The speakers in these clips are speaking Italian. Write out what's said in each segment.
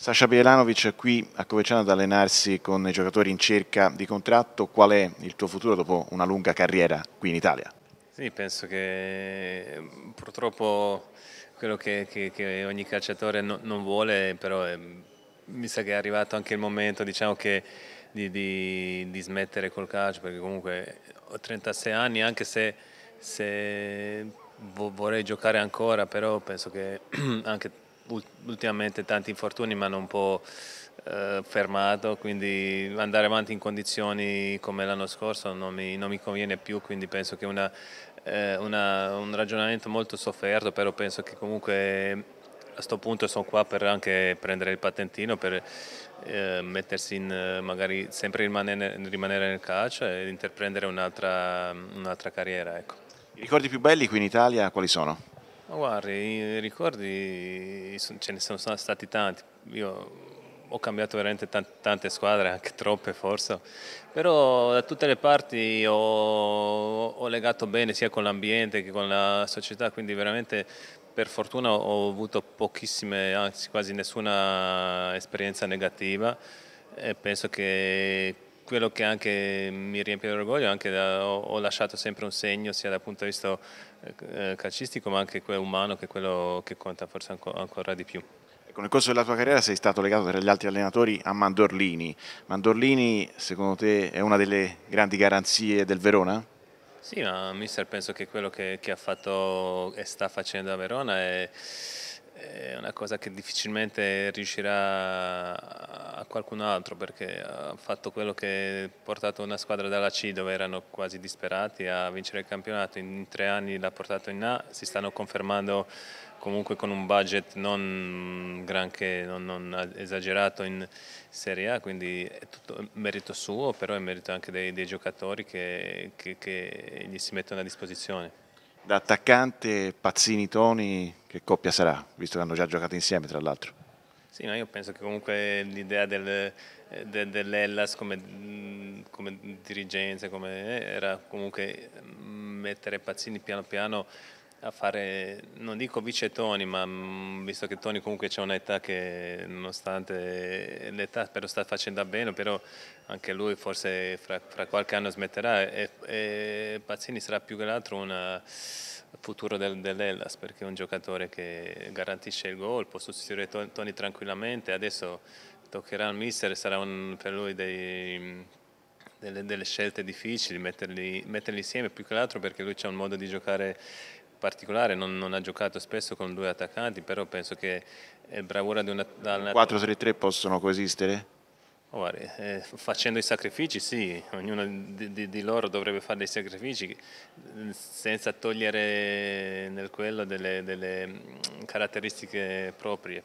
Sasha Bielanovic qui a Coveciano ad allenarsi con i giocatori in cerca di contratto, qual è il tuo futuro dopo una lunga carriera qui in Italia? Sì, penso che purtroppo quello che, che, che ogni calciatore no, non vuole, però è, eh, mi sa che è arrivato anche il momento diciamo che, di, di, di, smettere col calcio, perché comunque ho 36 anni, anche se, se vorrei giocare ancora, però penso che anche ultimamente tanti infortuni ma non un po' eh, fermato, quindi andare avanti in condizioni come l'anno scorso non mi, non mi, conviene più, quindi penso che una, eh, una, un ragionamento molto sofferto, però penso che comunque a questo punto sono qua per anche prendere il patentino, per eh, mettersi in, magari sempre rimanere, rimanere nel calcio e intraprendere un'altra, un carriera. Ecco. I ricordi più belli qui in Italia quali sono? Guardi, i ricordi ce ne sono stati tanti. Io ho cambiato veramente tante squadre, anche troppe forse, però da tutte le parti ho, ho legato bene sia con l'ambiente che con la società, quindi veramente per fortuna ho avuto pochissime, anzi quasi nessuna esperienza negativa e penso che quello che anche mi riempie d'orgoglio, anche da, ho, ho, lasciato sempre un segno sia dal punto di vista eh, eh, calcistico ma anche quello umano che quello che conta forse ancora, di più. Ecco, nel corso della tua carriera sei stato legato tra gli altri allenatori a Mandorlini. Mandorlini secondo te è una delle grandi garanzie del Verona? Sì, ma mister penso che quello che, che ha fatto e sta facendo a Verona è, è una cosa che difficilmente riuscirà a qualcun altro perché ha fatto quello che ha portato una squadra dalla C dove erano quasi disperati a vincere il campionato, in tre anni l'ha portato in A, si stanno confermando comunque con un budget non granché non, non esagerato in Serie A, quindi è tutto merito suo, però è merito anche dei, dei giocatori che, che, che gli si mettono a disposizione. Da attaccante Pazzini-Toni, che coppia sarà, visto che hanno già giocato insieme tra l'altro? Sì, no, io penso che comunque l'idea del, eh, de, dell'Ellas come, mm, come dirigenza come eh, era comunque mm, mettere Pazzini piano piano a fare, non dico vice Tony, ma mm, visto che Tony comunque c'è un'età che nonostante l'età però sta facendo bene, però anche lui forse fra, fra qualche anno smetterà e, e, Pazzini sarà più che altro un futuro del, dell'Ellas perché è un giocatore che garantisce il gol, può sostituire Tony tranquillamente, adesso toccherà al mister, sarà un, per lui dei delle, delle scelte difficili, metterli, metterli, insieme più che l'altro perché lui ha un modo di giocare particolare, non, non, ha giocato spesso con due attaccanti, però penso che è bravura di una... 4-3-3 possono coesistere? Oh, eh, facendo i sacrifici, sì, ognuno di, di, di, loro dovrebbe fare dei sacrifici senza togliere nel quello delle, delle, mm, caratteristiche proprie.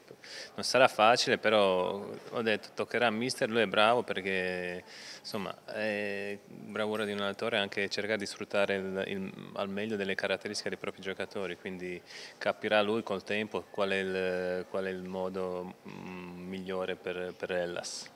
Non sarà facile, però ho detto toccherà a mister, lui è bravo perché insomma è bravura di un allenatore anche cercare di sfruttare il, il, al meglio delle caratteristiche dei propri giocatori, quindi capirà lui col tempo qual è il, qual è il modo mm, migliore per, per Hellas.